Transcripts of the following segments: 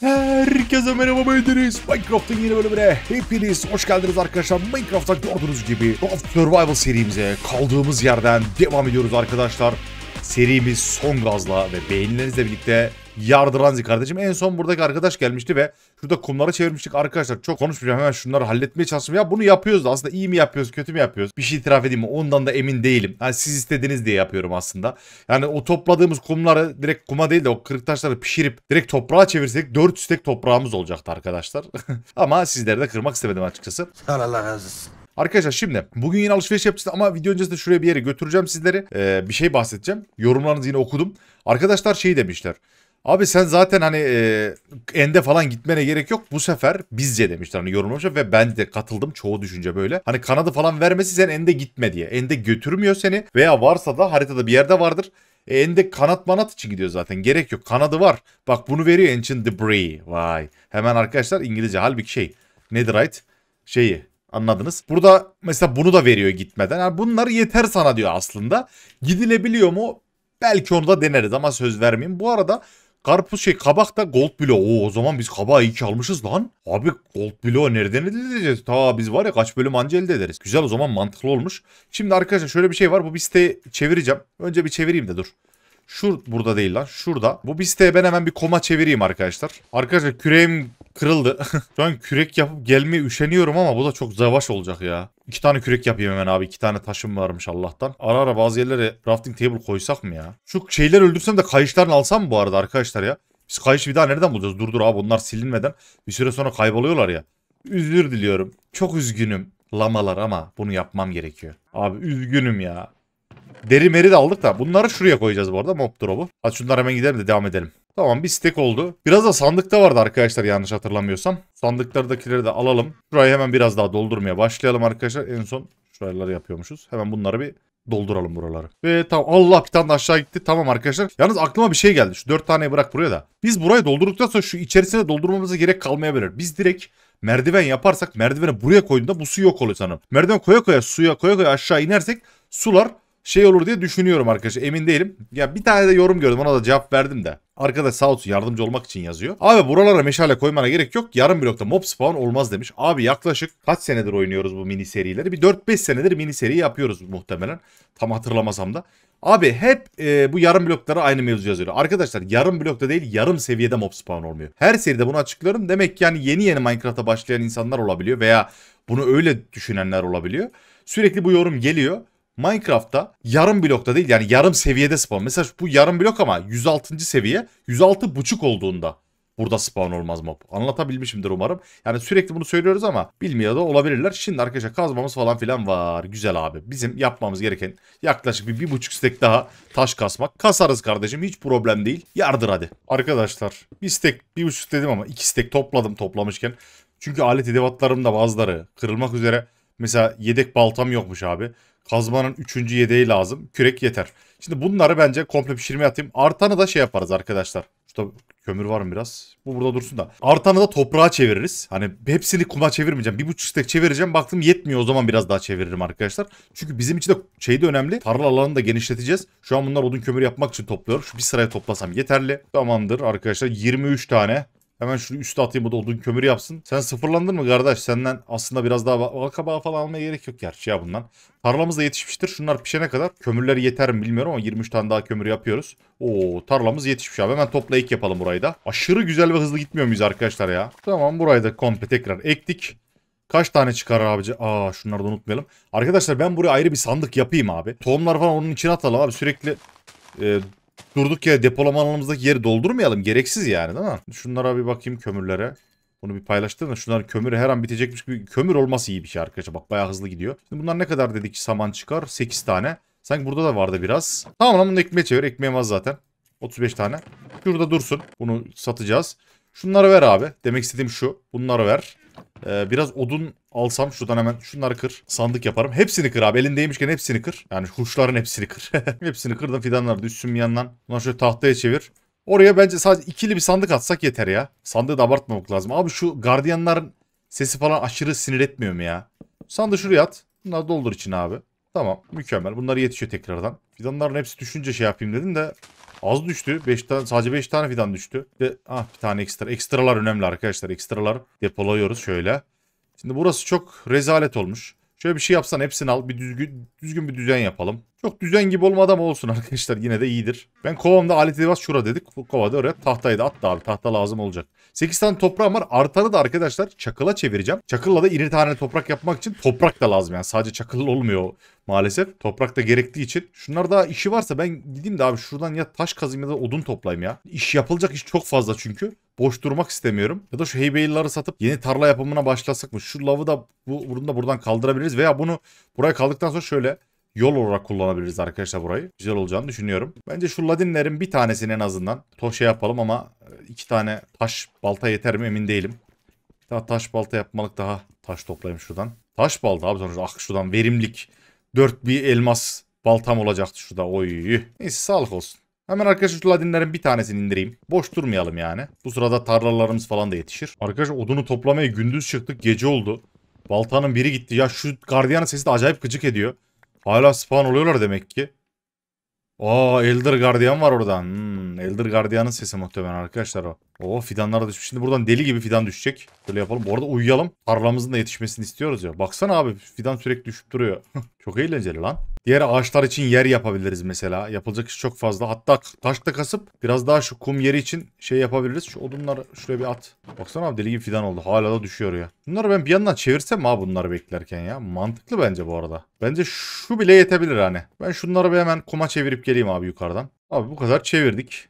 Herkese merhaba beydiniz. Minecraft'ın yeni bölümüne hepiniz hoş geldiniz arkadaşlar. Minecraft'ta gördüğünüz gibi Raft Survival serimize kaldığımız yerden devam ediyoruz arkadaşlar seri bir son gazla ve beğenilerinizle birlikte yardıranzi kardeşim. En son buradaki arkadaş gelmişti ve şurada kumlara çevirmiştik arkadaşlar. Çok konuşmayacağım hemen şunları halletmeye çalıştım. Ya bunu yapıyoruz da aslında iyi mi yapıyoruz kötü mü yapıyoruz? Bir şey itiraf edeyim mi? Ondan da emin değilim. Yani siz istediğiniz diye yapıyorum aslında. Yani o topladığımız kumları direkt kuma değil de o kırık taşları pişirip direkt toprağa çevirsek 4 stek toprağımız olacaktı arkadaşlar. Ama sizleri de kırmak istemedim açıkçası. Allah razı olsun. Arkadaşlar şimdi bugün yine alışveriş yapacağız ama video öncesinde şuraya bir yere götüreceğim sizleri. Ee, bir şey bahsedeceğim. Yorumlarınızı yine okudum. Arkadaşlar şey demişler. Abi sen zaten hani e, ende falan gitmene gerek yok. Bu sefer bizce demişler hani yorumlamışlar ve ben de katıldım çoğu düşünce böyle. Hani kanadı falan vermesi sen ende gitme diye. Ende götürmüyor seni veya varsa da haritada bir yerde vardır. E, ende kanat manat için gidiyor zaten. Gerek yok. Kanadı var. Bak bunu veriyor Ancient Debris. Vay. Hemen arkadaşlar İngilizce halbuki şey. Netherite şeyi Anladınız. Burada mesela bunu da veriyor gitmeden. Yani bunları yeter sana diyor aslında. Gidilebiliyor mu? Belki onu da deneriz ama söz vermeyeyim. Bu arada karpuz şey kabak da gold bile. O o zaman biz kabağı iyi ki almışız lan. Abi gold bile nereden elde edeceğiz? Ta biz var ya kaç bölüm anca elde ederiz. Güzel o zaman mantıklı olmuş. Şimdi arkadaşlar şöyle bir şey var. Bu bir siteyi çevireceğim. Önce bir çevireyim de dur. Şur burada değil lan. Şurada. Bu bisteye ben hemen bir koma çevireyim arkadaşlar. Arkadaşlar küreğim kırıldı. Şu an kürek yapıp gelmeye üşeniyorum ama bu da çok zavaş olacak ya. İki tane kürek yapayım hemen abi. İki tane taşım varmış Allah'tan. Ara ara bazı yerlere rafting table koysak mı ya? Şu şeyler öldürsem de kayışlarını alsam bu arada arkadaşlar ya. Biz kayış bir daha nereden bulacağız? Dur dur abi onlar silinmeden bir süre sonra kayboluyorlar ya. Üzür diliyorum. Çok üzgünüm lamalar ama bunu yapmam gerekiyor. Abi üzgünüm ya. Deri meri de aldık da bunları şuraya koyacağız bu arada mob drop'u. Hadi şunlar hemen gidelim de devam edelim. Tamam bir stek oldu. Biraz da sandıkta vardı arkadaşlar yanlış hatırlamıyorsam. Sandıklardakileri de alalım. Şurayı hemen biraz daha doldurmaya başlayalım arkadaşlar. En son şuraları yapıyormuşuz. Hemen bunları bir dolduralım buraları. Ve tam Allah bir tane aşağı gitti. Tamam arkadaşlar. Yalnız aklıma bir şey geldi. Şu dört taneyi bırak buraya da. Biz burayı doldurduktan sonra şu içerisine doldurmamıza gerek kalmayabilir. Biz direkt merdiven yaparsak merdiveni buraya koyduğunda bu su yok oluyor sanırım. Merdiven koya koya suya koya koya aşağı inersek sular şey olur diye düşünüyorum arkadaşlar. Emin değilim. Ya bir tane de yorum gördüm ona da cevap verdim de. Arkadaş sağ olsun yardımcı olmak için yazıyor. Abi buralara meşale koymana gerek yok. Yarım blokta mob spawn olmaz demiş. Abi yaklaşık kaç senedir oynuyoruz bu mini serileri? Bir 4-5 senedir mini seri yapıyoruz muhtemelen. Tam hatırlamasam da. Abi hep e, bu yarım bloklara aynı mevzu yazıyor. Arkadaşlar yarım blokta değil yarım seviyede mob spawn olmuyor. Her seride bunu açıklarım. Demek ki yani yeni yeni Minecraft'a başlayan insanlar olabiliyor veya bunu öyle düşünenler olabiliyor. Sürekli bu yorum geliyor. Minecraft'ta yarım blokta değil yani yarım seviyede spawn. Mesela bu yarım blok ama 106. seviye 106.5 olduğunda burada spawn olmaz mob. Anlatabilmişimdir umarım. Yani sürekli bunu söylüyoruz ama bilmiyor da olabilirler. Şimdi arkadaşlar kazmamız falan filan var. Güzel abi. Bizim yapmamız gereken yaklaşık bir, bir buçuk stek daha taş kasmak. Kasarız kardeşim hiç problem değil. Yardır hadi. Arkadaşlar bir stek bir buçuk dedim ama iki stek topladım toplamışken. Çünkü alet edevatlarım da bazıları kırılmak üzere. Mesela yedek baltam yokmuş abi. Kazmanın 3. yedeği lazım. Kürek yeter. Şimdi bunları bence komple pişirme atayım. Artanı da şey yaparız arkadaşlar. Şurada kömür var mı biraz? Bu burada dursun da. Artanı da toprağa çeviririz. Hani hepsini kuma çevirmeyeceğim. Bir buçuk stek çevireceğim. Baktım yetmiyor o zaman biraz daha çeviririm arkadaşlar. Çünkü bizim için de şey de önemli. Tarla alanını da genişleteceğiz. Şu an bunlar odun kömür yapmak için topluyorum. Şu bir sıraya toplasam yeterli. Tamamdır arkadaşlar. 23 tane Hemen şunu üst atayım bu da odun kömür yapsın. Sen sıfırlandın mı kardeş? Senden aslında biraz daha vakabağı falan almaya gerek yok gerçi ya bundan. Tarlamız da yetişmiştir. Şunlar pişene kadar kömürleri yeter mi bilmiyorum ama 23 tane daha kömür yapıyoruz. Oo tarlamız yetişmiş abi. Hemen topla ek yapalım burayı da. Aşırı güzel ve hızlı gitmiyor muyuz arkadaşlar ya? Tamam burayı da komple tekrar ektik. Kaç tane çıkar abici? Aa şunları da unutmayalım. Arkadaşlar ben buraya ayrı bir sandık yapayım abi. Tohumlar falan onun içine atalım abi. Sürekli e, durduk ya depolama alanımızdaki yeri doldurmayalım. Gereksiz yani değil mi? Şunlara bir bakayım kömürlere. Bunu bir paylaştırın. Şunlar kömürü her an bitecekmiş gibi. Kömür olması iyi bir şey arkadaşlar. Bak bayağı hızlı gidiyor. Şimdi bunlar ne kadar dedik saman çıkar? 8 tane. Sanki burada da vardı biraz. Tamam lan bunu ekmeğe çevir. Ekmeğe az zaten. 35 tane. Şurada dursun. Bunu satacağız. Şunları ver abi. Demek istediğim şu. Bunları ver. Ee, biraz odun alsam şuradan hemen şunları kır. Sandık yaparım. Hepsini kır abi. Elindeymişken hepsini kır. Yani kuşların hepsini kır. hepsini kır da fidanlar düşsün bir yandan. Bunları şöyle tahtaya çevir. Oraya bence sadece ikili bir sandık atsak yeter ya. Sandığı da abartmamak lazım. Abi şu gardiyanların sesi falan aşırı sinir etmiyor mu ya? Sandığı şuraya at. Bunları doldur için abi. Tamam mükemmel. Bunları yetişiyor tekrardan. Fidanların hepsi düşünce şey yapayım dedim de Az düştü. 5 tane sadece 5 tane fidan düştü. Ve ah bir tane ekstra. Ekstralar önemli arkadaşlar. Ekstralar depoluyoruz şöyle. Şimdi burası çok rezalet olmuş. Şöyle bir şey yapsan hepsini al. Bir düzgün, düzgün bir düzen yapalım. Çok düzen gibi olmadı ama olsun arkadaşlar. Yine de iyidir. Ben kovamda aleti bas şura dedik. Kovada oraya tahtaydı. At da abi. Tahta lazım olacak. 8 tane toprağım var. Artanı da arkadaşlar çakıla çevireceğim. Çakılla da iri tane toprak yapmak için toprak da lazım. Yani sadece çakıl olmuyor maalesef. Toprak da gerektiği için. Şunlar daha işi varsa ben gideyim de abi şuradan ya taş kazayım ya da odun toplayayım ya. İş yapılacak iş çok fazla çünkü boş durmak istemiyorum. Ya da şu heybeylileri satıp yeni tarla yapımına başlasak mı? Şu lavı da bu, bunu da buradan kaldırabiliriz veya bunu buraya kaldıktan sonra şöyle yol olarak kullanabiliriz arkadaşlar burayı. Güzel olacağını düşünüyorum. Bence şu ladinlerin bir tanesini en azından toşe yapalım ama e, iki tane taş balta yeter mi emin değilim. daha taş balta yapmalık daha taş toplayayım şuradan. Taş balta abi sonuçta ah şuradan verimlik. Dört bir elmas baltam olacaktı şurada. Oy. Neyse sağlık olsun. Hemen arkadaşlar şu ladinlerin bir tanesini indireyim. Boş durmayalım yani. Bu sırada tarlalarımız falan da yetişir. Arkadaşlar odunu toplamaya gündüz çıktık. Gece oldu. Baltanın biri gitti. Ya şu gardiyanın sesi de acayip gıcık ediyor. Hala spawn oluyorlar demek ki. Aa Elder Guardian var oradan. Hmm, Elder Guardian'ın sesi muhtemelen arkadaşlar o. Oo fidanlar düşmüş. Şimdi buradan deli gibi fidan düşecek. Böyle yapalım. Bu arada uyuyalım. Tarlamızın da yetişmesini istiyoruz ya. Baksana abi fidan sürekli düşüp duruyor. Çok eğlenceli lan. Diğer ağaçlar için yer yapabiliriz mesela. Yapılacak iş çok fazla. Hatta taş da kasıp biraz daha şu kum yeri için şey yapabiliriz. Şu odunları şöyle bir at. Baksana abi deli gibi fidan oldu. Hala da düşüyor ya. Bunları ben bir yandan çevirsem ha bunları beklerken ya. Mantıklı bence bu arada. Bence şu bile yetebilir hani. Ben şunları bir hemen kuma çevirip geleyim abi yukarıdan. Abi bu kadar çevirdik.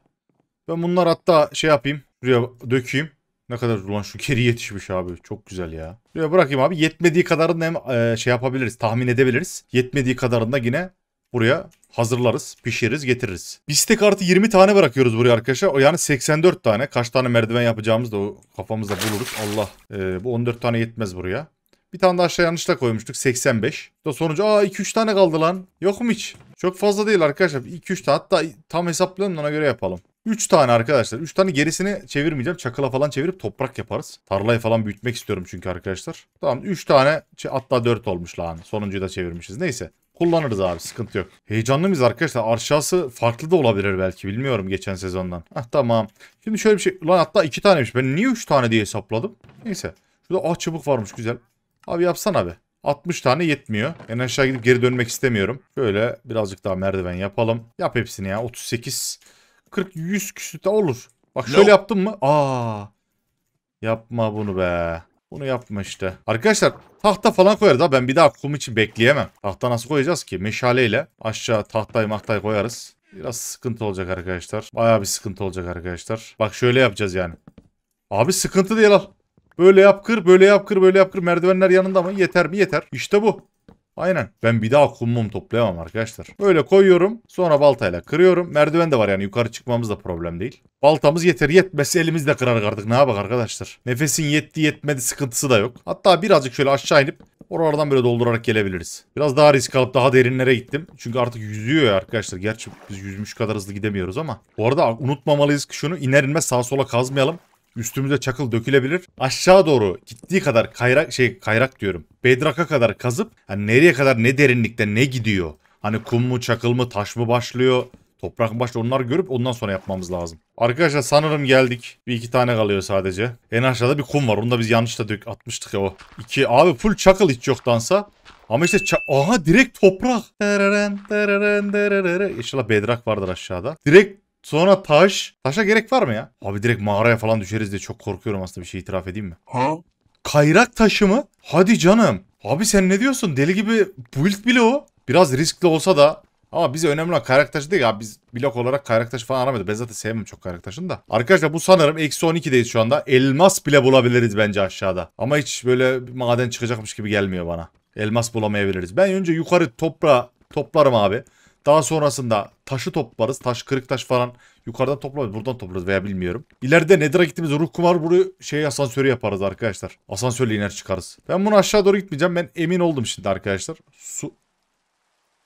Ben bunlar hatta şey yapayım. buraya dökeyim. Ne kadar ulan şu keri yetişmiş abi. Çok güzel ya. Şuraya bırakayım abi. Yetmediği kadarını hem e, şey yapabiliriz. Tahmin edebiliriz. Yetmediği kadarında yine buraya hazırlarız, pişiririz, getiririz. Bistek artı 20 tane bırakıyoruz buraya arkadaşlar. Yani 84 tane. Kaç tane merdiven yapacağımız da o kafamızda buluruz. Allah. E, bu 14 tane yetmez buraya. Bir tane daha aşağı yanlışla koymuştuk. 85. Da sonucu aa 2-3 tane kaldı lan. Yok mu hiç? Çok fazla değil arkadaşlar. 2-3 tane. Hatta tam hesaplayalım ona göre yapalım. 3 tane arkadaşlar. 3 tane gerisini çevirmeyeceğim. Çakıla falan çevirip toprak yaparız. Tarlayı falan büyütmek istiyorum çünkü arkadaşlar. Tamam 3 tane hatta 4 olmuş lan. Sonuncuyu da çevirmişiz. Neyse. Kullanırız abi sıkıntı yok. Heyecanlı mıyız arkadaşlar? Aşağısı farklı da olabilir belki bilmiyorum geçen sezondan. Ah tamam. Şimdi şöyle bir şey. Lan hatta 2 taneymiş. Ben niye 3 tane diye hesapladım? Neyse. Şurada ah çubuk varmış güzel. Abi yapsana be. 60 tane yetmiyor. En aşağı gidip geri dönmek istemiyorum. Böyle birazcık daha merdiven yapalım. Yap hepsini ya. 38. 40-100 küsüte olur. Bak şöyle no. yaptım mı? Aa. Yapma bunu be. Bunu yapma işte. Arkadaşlar tahta falan koyarız ha. Ben bir daha kum için bekleyemem. Tahta nasıl koyacağız ki? Meşaleyle aşağı tahtayı mahtayı koyarız. Biraz sıkıntı olacak arkadaşlar. Baya bir sıkıntı olacak arkadaşlar. Bak şöyle yapacağız yani. Abi sıkıntı değil al. Böyle yap kır, böyle yap kır, böyle yap kır. Merdivenler yanında mı? Yeter mi? Yeter. İşte bu. Aynen. Ben bir daha kum toplayamam arkadaşlar. Böyle koyuyorum. Sonra baltayla kırıyorum. Merdiven de var yani yukarı çıkmamız da problem değil. Baltamız yeter. Yetmesi elimizle kırarız artık. Ne yapak arkadaşlar. Nefesin yetti yetmedi sıkıntısı da yok. Hatta birazcık şöyle aşağı inip oralardan böyle doldurarak gelebiliriz. Biraz daha risk alıp daha derinlere gittim. Çünkü artık yüzüyor ya arkadaşlar. Gerçi biz yüzmüş kadar hızlı gidemiyoruz ama. Bu arada unutmamalıyız ki şunu iner inmez sağa sola kazmayalım. Üstümüze çakıl dökülebilir. Aşağı doğru gittiği kadar kayrak şey kayrak diyorum. Bedraka kadar kazıp hani nereye kadar ne derinlikte ne gidiyor. Hani kum mu çakıl mı taş mı başlıyor. Toprak mı başlıyor onları görüp ondan sonra yapmamız lazım. Arkadaşlar sanırım geldik. Bir iki tane kalıyor sadece. En aşağıda bir kum var. Onu da biz yanlışla dök atmıştık ya o. İki abi full çakıl hiç yoktansa. Ama işte aha direkt toprak. İnşallah bedrak vardır aşağıda. Direkt Sonra taş. Taşa gerek var mı ya? Abi direkt mağaraya falan düşeriz diye çok korkuyorum aslında bir şey itiraf edeyim mi? Ha? Kayrak taşı mı? Hadi canım. Abi sen ne diyorsun? Deli gibi build bile o. Biraz riskli olsa da ama bize önemli olan kayrak taşı değil ya. Biz blok olarak kayrak taşı falan aramadık. Ben zaten sevmem çok kayrak taşını da. Arkadaşlar bu sanırım eksi 12'deyiz şu anda. Elmas bile bulabiliriz bence aşağıda. Ama hiç böyle maden çıkacakmış gibi gelmiyor bana. Elmas bulamayabiliriz. Ben önce yukarı toprağa toplarım abi. Daha sonrasında taşı toplarız. Taş, kırık taş falan yukarıdan toplamayız. Buradan toplarız veya bilmiyorum. İleride nedire gittiğimiz ruh kumar buru şey asansörü yaparız arkadaşlar. Asansörle iner çıkarız. Ben bunu aşağı doğru gitmeyeceğim. Ben emin oldum şimdi arkadaşlar. Su...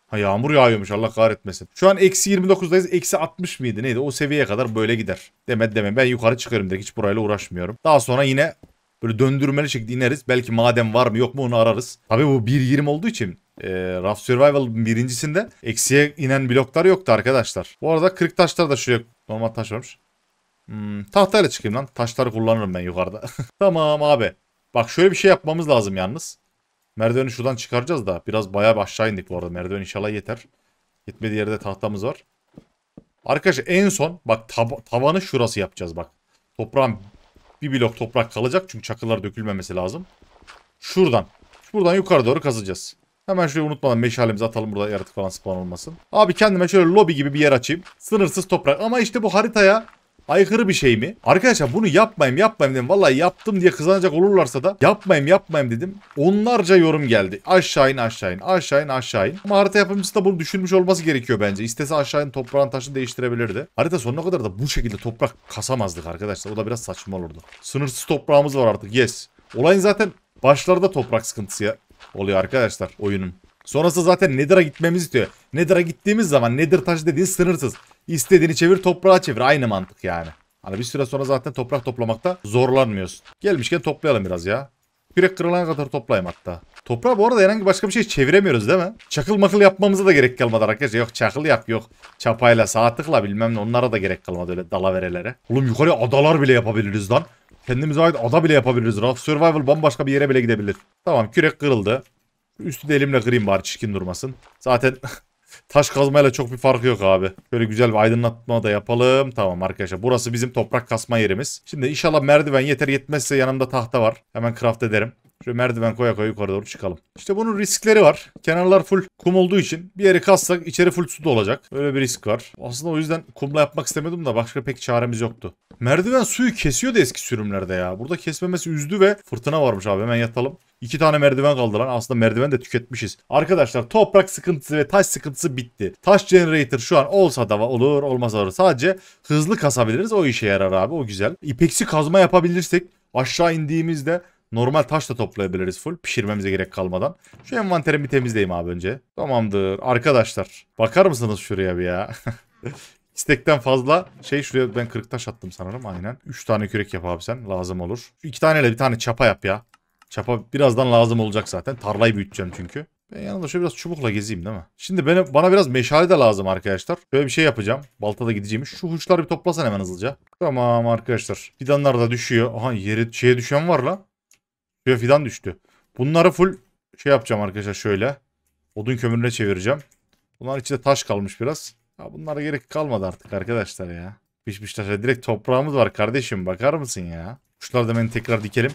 Ha yağmur yağıyormuş Allah kahretmesin. Şu an eksi 29'dayız. Eksi 60 mıydı neydi? O seviyeye kadar böyle gider. Demet deme ben yukarı çıkarım direkt hiç burayla uğraşmıyorum. Daha sonra yine Böyle döndürmeli şekilde ineriz. Belki maden var mı yok mu onu ararız. Tabii bu 1.20 olduğu için e, Raft Survival'ın birincisinde eksiye inen bloklar yoktu arkadaşlar. Bu arada kırık taşlar da şuraya normal taş varmış. Hmm, tahtayla çıkayım lan. Taşları kullanırım ben yukarıda. tamam abi. Bak şöyle bir şey yapmamız lazım yalnız. Merdiveni şuradan çıkaracağız da. Biraz bayağı bir aşağı indik bu arada. Merdiven inşallah yeter. Gitmediği yerde tahtamız var. Arkadaşlar en son bak tab tavanı şurası yapacağız bak. Toprağın bir blok toprak kalacak. Çünkü çakıllar dökülmemesi lazım. Şuradan. Buradan yukarı doğru kazacağız. Hemen şöyle unutmadan meşalemizi atalım burada yaratık falan spawn olmasın. Abi kendime şöyle lobi gibi bir yer açayım. Sınırsız toprak. Ama işte bu haritaya aykırı bir şey mi? Arkadaşlar bunu yapmayayım yapmayayım dedim. Vallahi yaptım diye kızanacak olurlarsa da yapmayayım yapmayayım dedim. Onlarca yorum geldi. Aşağı in aşağı in aşağı in aşağı in. Ama harita yapımcısı da bunu düşünmüş olması gerekiyor bence. İstese aşağı in toprağın taşını değiştirebilirdi. Harita sonuna kadar da bu şekilde toprak kasamazdık arkadaşlar. O da biraz saçma olurdu. Sınırsız toprağımız var artık yes. Olayın zaten başlarda toprak sıkıntısı oluyor arkadaşlar oyunun. Sonrası zaten Nether'a gitmemiz istiyor. Nether'a gittiğimiz zaman nedir taşı dediğin sınırsız. İstediğini çevir toprağa çevir. Aynı mantık yani. Hani bir süre sonra zaten toprak toplamakta zorlanmıyorsun. Gelmişken toplayalım biraz ya. Kürek kırılana kadar toplayayım hatta. Toprağı bu arada herhangi başka bir şey çeviremiyoruz değil mi? Çakıl makıl yapmamıza da gerek kalmadı arkadaşlar. Yok çakıl yap yok. Çapayla saatlikla bilmem ne onlara da gerek kalmadı öyle dalaverelere. Oğlum yukarı adalar bile yapabiliriz lan. Kendimize ait ada bile yapabiliriz. Raft Survival bambaşka bir yere bile gidebilir. Tamam kürek kırıldı. Üstü de elimle kırayım bari çirkin durmasın. Zaten Taş kazmayla çok bir farkı yok abi. Şöyle güzel bir aydınlatma da yapalım. Tamam arkadaşlar burası bizim toprak kasma yerimiz. Şimdi inşallah merdiven yeter yetmezse yanımda tahta var. Hemen craft ederim. Şöyle merdiven koya koya yukarı doğru çıkalım. İşte bunun riskleri var. Kenarlar full kum olduğu için bir yeri kassak içeri full su da olacak. Öyle bir risk var. Aslında o yüzden kumla yapmak istemedim de başka pek çaremiz yoktu. Merdiven suyu kesiyordu eski sürümlerde ya. Burada kesmemesi üzdü ve fırtına varmış abi hemen yatalım. İki tane merdiven kaldı lan. Aslında merdiven de tüketmişiz. Arkadaşlar toprak sıkıntısı ve taş sıkıntısı bitti. Taş generator şu an olsa da olur olmasa olur. Sadece hızlı kasabiliriz. O işe yarar abi o güzel. İpeksi kazma yapabilirsek aşağı indiğimizde Normal taş da toplayabiliriz full. Pişirmemize gerek kalmadan. Şu envanterimi temizleyeyim abi önce. Tamamdır. Arkadaşlar bakar mısınız şuraya bir ya? İstekten fazla şey şuraya ben 40 taş attım sanırım aynen. 3 tane kürek yap abi sen lazım olur. 2 taneyle bir tane çapa yap ya. Çapa birazdan lazım olacak zaten. Tarlayı büyüteceğim çünkü. Ben yanında şöyle biraz çubukla gezeyim değil mi? Şimdi bana, bana biraz meşale de lazım arkadaşlar. Böyle bir şey yapacağım. Baltada gideceğim. Şu huçları bir toplasan hemen hızlıca. Tamam arkadaşlar. Fidanlar da düşüyor. Aha yeri şeye düşen var la. Şuraya fidan düştü. Bunları full şey yapacağım arkadaşlar şöyle. Odun kömürüne çevireceğim. Bunlar içinde taş kalmış biraz. Ya bunlara gerek kalmadı artık arkadaşlar ya. Pişmiş taşa direkt toprağımız var kardeşim bakar mısın ya? Kuşlar da beni tekrar dikelim.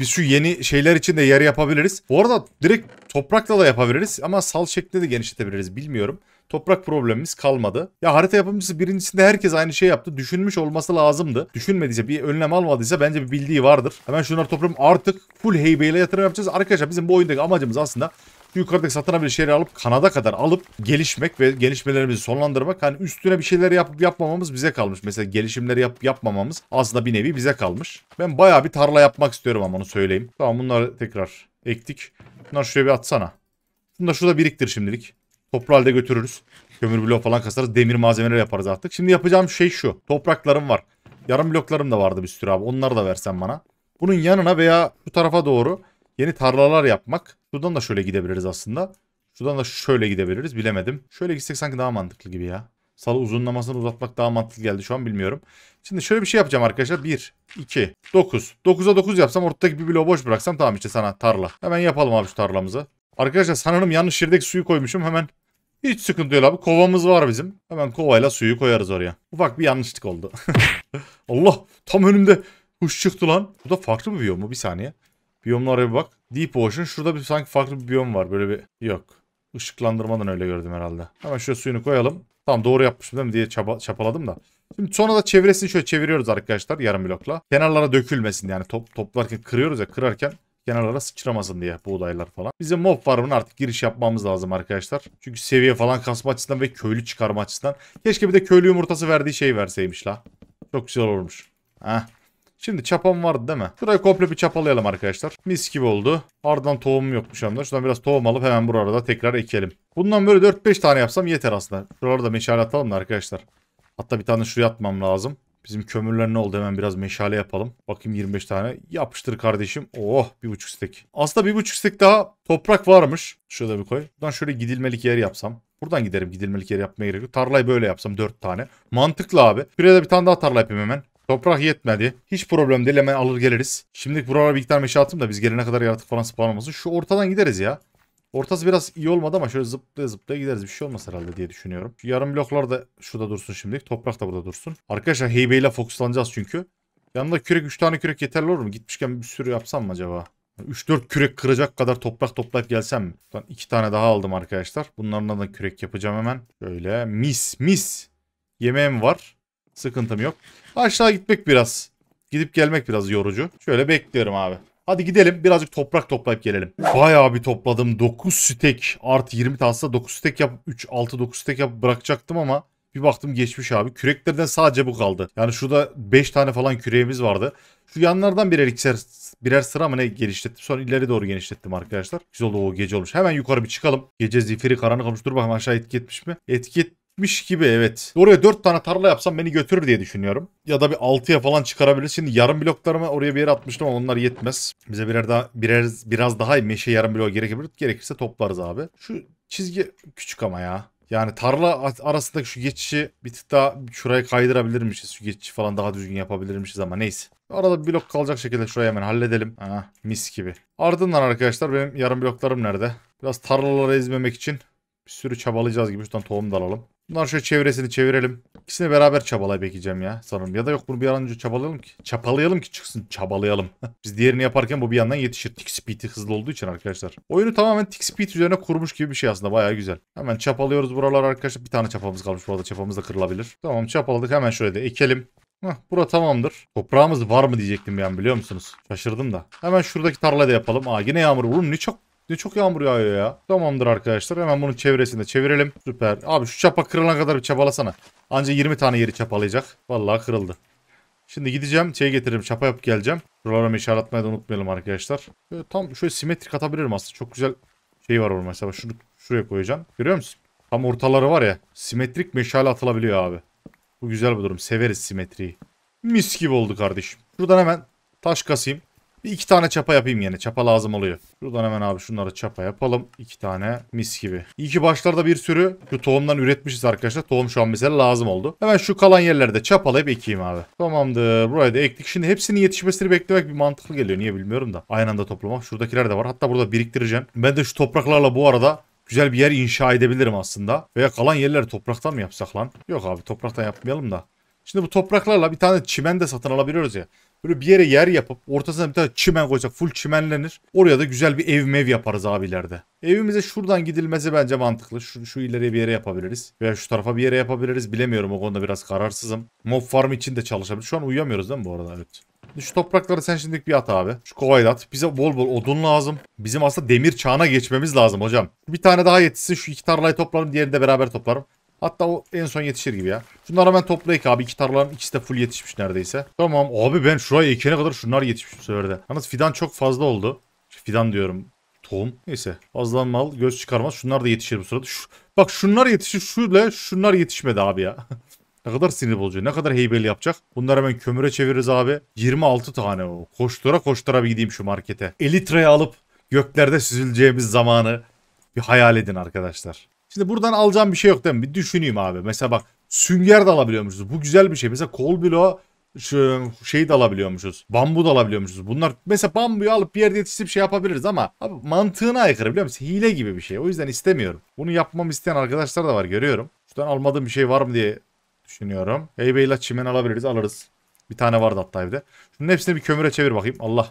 Biz şu yeni şeyler için de yer yapabiliriz. Bu arada direkt toprakla da yapabiliriz ama sal şeklinde de genişletebiliriz bilmiyorum toprak problemimiz kalmadı. Ya harita yapımcısı birincisinde herkes aynı şey yaptı. Düşünmüş olması lazımdı. Düşünmediyse bir önlem almadıysa bence bir bildiği vardır. Hemen şunları toplayalım. Artık full heybeyle yatırım yapacağız. Arkadaşlar bizim bu oyundaki amacımız aslında yukarıdaki satın alabilir şeyleri alıp Kanada kadar alıp gelişmek ve gelişmelerimizi sonlandırmak. Hani üstüne bir şeyler yapıp yapmamamız bize kalmış. Mesela gelişimleri yapıp yapmamamız aslında bir nevi bize kalmış. Ben baya bir tarla yapmak istiyorum ama onu söyleyeyim. Tamam bunları tekrar ektik. Bunları şuraya bir atsana. Bunu da şurada biriktir şimdilik. Toplu halde götürürüz. Kömür bloğu falan kasarız. Demir malzemeler yaparız artık. Şimdi yapacağım şey şu. Topraklarım var. Yarım bloklarım da vardı bir sürü abi. Onları da versen bana. Bunun yanına veya bu tarafa doğru yeni tarlalar yapmak. Şuradan da şöyle gidebiliriz aslında. Şuradan da şöyle gidebiliriz. Bilemedim. Şöyle gitsek sanki daha mantıklı gibi ya. Salı uzunlamasını uzatmak daha mantıklı geldi şu an bilmiyorum. Şimdi şöyle bir şey yapacağım arkadaşlar. 1, 2, 9. 9'a 9 yapsam ortadaki bir bloğu boş bıraksam tamam işte sana tarla. Hemen yapalım abi şu tarlamızı. Arkadaşlar sanırım yanlış yerdeki suyu koymuşum. Hemen hiç sıkıntı değil abi. Kovamız var bizim. Hemen kovayla suyu koyarız oraya. Ufak bir yanlışlık oldu. Allah tam önümde kuş çıktı lan. Bu da farklı bir biyom mu? Bir saniye. Biyomlara bir bak. Deep Ocean. Şurada bir sanki farklı bir biyom var. Böyle bir yok. Işıklandırmadan öyle gördüm herhalde. Hemen şöyle suyunu koyalım. Tamam doğru yapmışım değil mi diye çaba, çapaladım da. Şimdi sonra da çevresini şöyle çeviriyoruz arkadaşlar yarım blokla. Kenarlara dökülmesin yani top, toplarken kırıyoruz ya kırarken kenarlara sıçramasın diye bu buğdaylar falan. Bizim mob farmına artık giriş yapmamız lazım arkadaşlar. Çünkü seviye falan kasma açısından ve köylü çıkarma açısından. Keşke bir de köylü yumurtası verdiği şey verseymiş la. Çok güzel olmuş. Heh. Şimdi çapam vardı değil mi? Şurayı komple bir çapalayalım arkadaşlar. Mis gibi oldu. Ardından tohumum yokmuş hem de. Şuradan biraz tohum alıp hemen burada da tekrar ekelim. Bundan böyle 4-5 tane yapsam yeter aslında. Şuraları da meşale atalım da arkadaşlar. Hatta bir tane şuraya atmam lazım. Bizim kömürler ne oldu hemen biraz meşale yapalım. Bakayım 25 tane. Yapıştır kardeşim. Oh bir buçuk stek. Aslında bir buçuk stek daha toprak varmış. Şurada bir koy. Buradan şöyle gidilmelik yer yapsam. Buradan giderim gidilmelik yer yapmaya gerek Tarlayı böyle yapsam 4 tane. Mantıklı abi. Şuraya da bir tane daha tarla yapayım hemen. Toprak yetmedi. Hiç problem değil hemen alır geliriz. Şimdi buralara bir miktar meşe attım da biz gelene kadar yaratık falan spawn olmasın. Şu ortadan gideriz ya. Ortası biraz iyi olmadı ama şöyle zıplaya zıplaya gideriz. Bir şey olmaz herhalde diye düşünüyorum. Şu yarım bloklar da şurada dursun şimdilik. Toprak da burada dursun. Arkadaşlar heybeyle fokuslanacağız çünkü. Yanında kürek 3 tane kürek yeterli olur mu? Gitmişken bir sürü yapsam mı acaba? 3-4 kürek kıracak kadar toprak toplayıp gelsem mi? Buradan 2 tane daha aldım arkadaşlar. Bunlarla da kürek yapacağım hemen. Böyle mis mis. Yemeğim var. Sıkıntım yok. Aşağı gitmek biraz. Gidip gelmek biraz yorucu. Şöyle bekliyorum abi. Hadi gidelim birazcık toprak toplayıp gelelim. Bayağı bir topladım. 9 stek artı 20 tanesi 9 stek yapıp 3 6 9 stek yapıp bırakacaktım ama bir baktım geçmiş abi. Küreklerden sadece bu kaldı. Yani şurada 5 tane falan küreğimiz vardı. Şu yanlardan birer ikişer birer sıra mı ne genişlettim. Sonra ileri doğru genişlettim arkadaşlar. Güzel oldu o gece olmuş. Hemen yukarı bir çıkalım. Gece zifiri karanlık olmuş. Dur bakalım aşağı etki etmiş mi? Etki et çıkmış gibi evet. Oraya 4 tane tarla yapsam beni götürür diye düşünüyorum. Ya da bir 6'ya falan çıkarabilir. Şimdi yarım bloklarımı oraya bir yere atmıştım ama onlar yetmez. Bize birer daha birer biraz daha meşe yarım blok gerekebilir. Gerekirse toplarız abi. Şu çizgi küçük ama ya. Yani tarla arasındaki şu geçişi bir tık daha şuraya kaydırabilirmişiz. Şu geçişi falan daha düzgün yapabilirmişiz ama neyse. Arada bir blok kalacak şekilde şurayı hemen halledelim. Ha, mis gibi. Ardından arkadaşlar benim yarım bloklarım nerede? Biraz tarlaları ezmemek için bir sürü çabalayacağız gibi. Şuradan tohum da alalım. Bunlar şöyle çevresini çevirelim. İkisini beraber çabalay bekleyeceğim ya sanırım. Ya da yok bunu bir an önce çabalayalım ki. çabalayalım ki çıksın. Çabalayalım. Biz diğerini yaparken bu bir yandan yetişir. Tick speed'i hızlı olduğu için arkadaşlar. Oyunu tamamen tick speed üzerine kurmuş gibi bir şey aslında. Bayağı güzel. Hemen çapalıyoruz buralar arkadaşlar. Bir tane çapamız kalmış. Burada çapamız da kırılabilir. Tamam çapaladık. Hemen şöyle de ekelim. Heh, bura tamamdır. Toprağımız var mı diyecektim ben biliyor musunuz? Şaşırdım da. Hemen şuradaki tarlaya da yapalım. Aa yine yağmur. Oğlum ne çok ne çok yağmur yağıyor ya. Tamamdır arkadaşlar. Hemen bunun çevresinde çevirelim. Süper. Abi şu çapa kırılana kadar bir çapalasana. Anca 20 tane yeri çapalayacak. Vallahi kırıldı. Şimdi gideceğim şey getiririm çapa yapıp geleceğim. Şuralarımı işaretmeyi de unutmayalım arkadaşlar. Böyle tam şöyle simetrik atabilirim aslında. Çok güzel şey var orada mesela. Şunu şuraya koyacağım. Görüyor musun? Tam ortaları var ya. Simetrik meşale atılabiliyor abi. Bu güzel bir durum. Severiz simetriyi. Mis gibi oldu kardeşim. Şuradan hemen taş kasayım. Bir iki tane çapa yapayım yine. Çapa lazım oluyor. Şuradan hemen abi şunları çapa yapalım. İki tane mis gibi. İyi ki başlarda bir sürü şu tohumdan üretmişiz arkadaşlar. Tohum şu an mesela lazım oldu. Hemen şu kalan yerlerde çapalayıp ekeyim abi. Tamamdır. Buraya da ektik. Şimdi hepsinin yetişmesini beklemek bir mantıklı geliyor. Niye bilmiyorum da. Aynı anda toplamak. Şuradakiler de var. Hatta burada biriktireceğim. Ben de şu topraklarla bu arada güzel bir yer inşa edebilirim aslında. Veya kalan yerleri topraktan mı yapsak lan? Yok abi topraktan yapmayalım da. Şimdi bu topraklarla bir tane çimen de satın alabiliyoruz ya. Böyle bir yere yer yapıp ortasına bir tane çimen koysak full çimenlenir. Oraya da güzel bir ev mev yaparız abilerde. Evimize şuradan gidilmesi bence mantıklı. Şu, şu ileriye bir yere yapabiliriz. Veya şu tarafa bir yere yapabiliriz. Bilemiyorum o konuda biraz kararsızım. Mob farm için de çalışabilir. Şu an uyuyamıyoruz değil mi bu arada? Evet. Şu toprakları sen şimdilik bir at abi. Şu kovayı da at. Bize bol bol odun lazım. Bizim aslında demir çağına geçmemiz lazım hocam. Bir tane daha yetişsin. Şu iki tarlayı toplarım. Diğerini de beraber toplarım. Hatta o en son yetişir gibi ya. Şunları hemen toplayık abi. İki tarlanın ikisi de full yetişmiş neredeyse. Tamam abi ben şuraya ekene kadar şunlar yetişmiş bu sefer Yalnız fidan çok fazla oldu. Fidan diyorum. Tohum. Neyse. Fazla mal göz çıkarmaz. Şunlar da yetişir bu sırada. Şu, bak şunlar yetişir. Şuyla şunlar yetişmedi abi ya. Ne kadar sinir bozucu. Ne kadar heybeli yapacak. Bunları hemen kömüre çeviririz abi. 26 tane o. Koştura koştura bir gideyim şu markete. Elitreyi alıp göklerde süzüleceğimiz zamanı bir hayal edin arkadaşlar. Şimdi buradan alacağım bir şey yok değil mi? Bir düşüneyim abi. Mesela bak sünger de alabiliyormuşuz. Bu güzel bir şey. Mesela kol bloğu şu şey de alabiliyormuşuz. Bambu da alabiliyormuşuz. Bunlar mesela bambuyu alıp bir yerde yetiştirip şey yapabiliriz ama abi mantığına aykırı biliyor musun? Hile gibi bir şey. O yüzden istemiyorum. Bunu yapmamı isteyen arkadaşlar da var görüyorum. Şuradan almadığım bir şey var mı diye düşünüyorum. Heybeyle çimen alabiliriz alırız. Bir tane vardı hatta evde. Şunun hepsini bir kömüre çevir bakayım. Allah.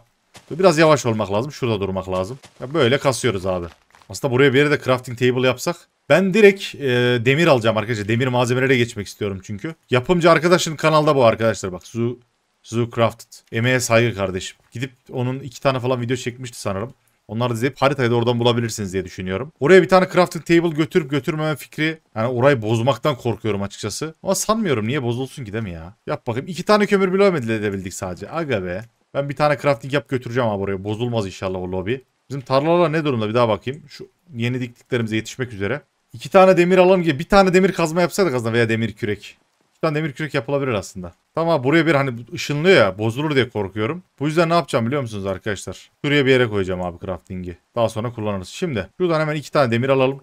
Biraz yavaş olmak lazım. Şurada durmak lazım. Ya böyle kasıyoruz abi. Aslında buraya bir yere de crafting table yapsak ben direkt e, demir alacağım arkadaşlar. Demir malzemelere geçmek istiyorum çünkü. Yapımcı arkadaşın kanalda bu arkadaşlar bak. Zoo, Zoo Crafted. Emeğe saygı kardeşim. Gidip onun iki tane falan video çekmişti sanırım. Onları izleyip haritayı da oradan bulabilirsiniz diye düşünüyorum. Oraya bir tane crafting table götürüp götürmeme fikri yani orayı bozmaktan korkuyorum açıkçası. Ama sanmıyorum niye bozulsun ki değil mi ya? Yap bakayım. iki tane kömür bile edebildik sadece. Aga be. Ben bir tane crafting yap götüreceğim abi oraya. Bozulmaz inşallah o lobi. Bizim tarlalar ne durumda bir daha bakayım. Şu yeni diktiklerimize yetişmek üzere. İki tane demir alalım ki bir tane demir kazma yapsaydık aslında veya demir kürek. İki tane demir kürek yapılabilir aslında. Tamam buraya bir hani ışınlıyor ya bozulur diye korkuyorum. Bu yüzden ne yapacağım biliyor musunuz arkadaşlar? Şuraya bir yere koyacağım abi crafting'i. Daha sonra kullanırız. Şimdi şuradan hemen iki tane demir alalım.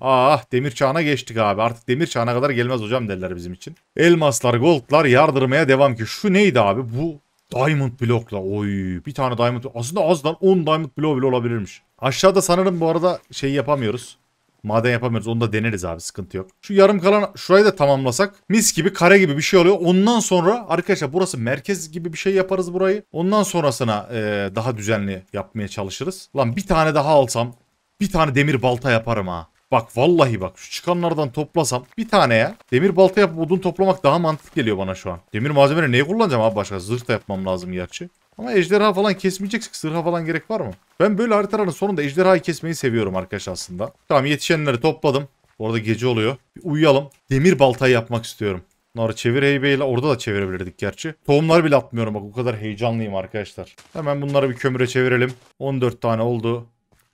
Ah demir çağına geçtik abi. Artık demir çağına kadar gelmez hocam derler bizim için. Elmaslar, goldlar yardırmaya devam ki. Şu neydi abi? Bu diamond blokla. Oy bir tane diamond. Aslında azdan lan 10 diamond bloğu bile olabilirmiş. Aşağıda sanırım bu arada şey yapamıyoruz. Maden yapamıyoruz. Onu da deneriz abi. Sıkıntı yok. Şu yarım kalan şurayı da tamamlasak mis gibi kare gibi bir şey oluyor. Ondan sonra arkadaşlar burası merkez gibi bir şey yaparız burayı. Ondan sonrasına e, daha düzenli yapmaya çalışırız. Lan bir tane daha alsam bir tane demir balta yaparım ha. Bak vallahi bak şu çıkanlardan toplasam bir tane ya. Demir balta yapıp odun toplamak daha mantıklı geliyor bana şu an. Demir malzemeleri neye kullanacağım abi başka? Zırh da yapmam lazım gerçi. Ama ejderha falan kesmeyeceksek sırha falan gerek var mı? Ben böyle haritaların sonunda ejderhayı kesmeyi seviyorum arkadaş aslında. Tamam yetişenleri topladım. Orada gece oluyor. Bir uyuyalım. Demir baltayı yapmak istiyorum. Bunları çevir heybeyle. Orada da çevirebilirdik gerçi. Tohumlar bile atmıyorum bak o kadar heyecanlıyım arkadaşlar. Hemen bunları bir kömüre çevirelim. 14 tane oldu.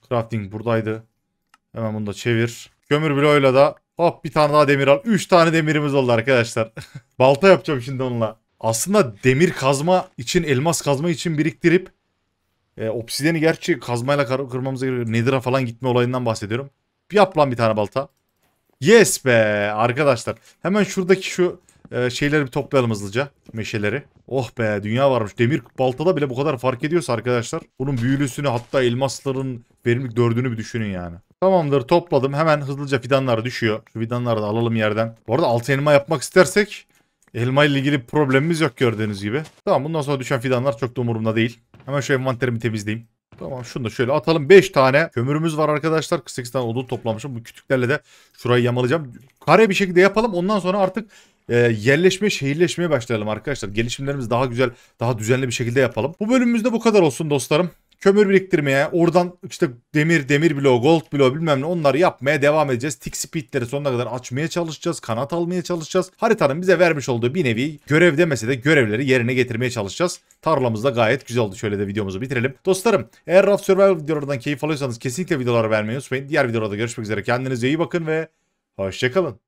Crafting buradaydı. Hemen bunu da çevir. Kömür bloğuyla da hop bir tane daha demir al. 3 tane demirimiz oldu arkadaşlar. Balta yapacağım şimdi onunla. Aslında demir kazma için, elmas kazma için biriktirip e, obsidiyeni gerçi kazmayla kırmamıza gerek Nedir'a falan gitme olayından bahsediyorum. Bir Yap lan bir tane balta. Yes be arkadaşlar. Hemen şuradaki şu e, şeyleri bir toplayalım hızlıca. Meşeleri. Oh be dünya varmış. Demir baltada bile bu kadar fark ediyorsa arkadaşlar. Bunun büyülüsünü hatta elmasların verimlilik dördünü bir düşünün yani. Tamamdır topladım. Hemen hızlıca fidanlar düşüyor. Şu fidanları da alalım yerden. Bu arada altı elma yapmak istersek Elma ile ilgili problemimiz yok gördüğünüz gibi. Tamam bundan sonra düşen fidanlar çok da umurumda değil. Hemen şu envanterimi temizleyeyim. Tamam şunu da şöyle atalım. 5 tane kömürümüz var arkadaşlar. 48 tane odun toplamışım. Bu kütüklerle de şurayı yamalayacağım. Kare bir şekilde yapalım. Ondan sonra artık e, yerleşme, şehirleşmeye başlayalım arkadaşlar. Gelişimlerimizi daha güzel, daha düzenli bir şekilde yapalım. Bu bölümümüzde bu kadar olsun dostlarım kömür biriktirmeye, oradan işte demir, demir bloğu, gold bloğu bilmem ne onları yapmaya devam edeceğiz. Tick speedleri sonuna kadar açmaya çalışacağız, kanat almaya çalışacağız. Haritanın bize vermiş olduğu bir nevi görev demese de görevleri yerine getirmeye çalışacağız. Tarlamız da gayet güzel oldu. Şöyle de videomuzu bitirelim. Dostlarım eğer Raft Survival videolardan keyif alıyorsanız kesinlikle videoları vermeyi unutmayın. Diğer videolarda görüşmek üzere. Kendinize iyi bakın ve hoşçakalın.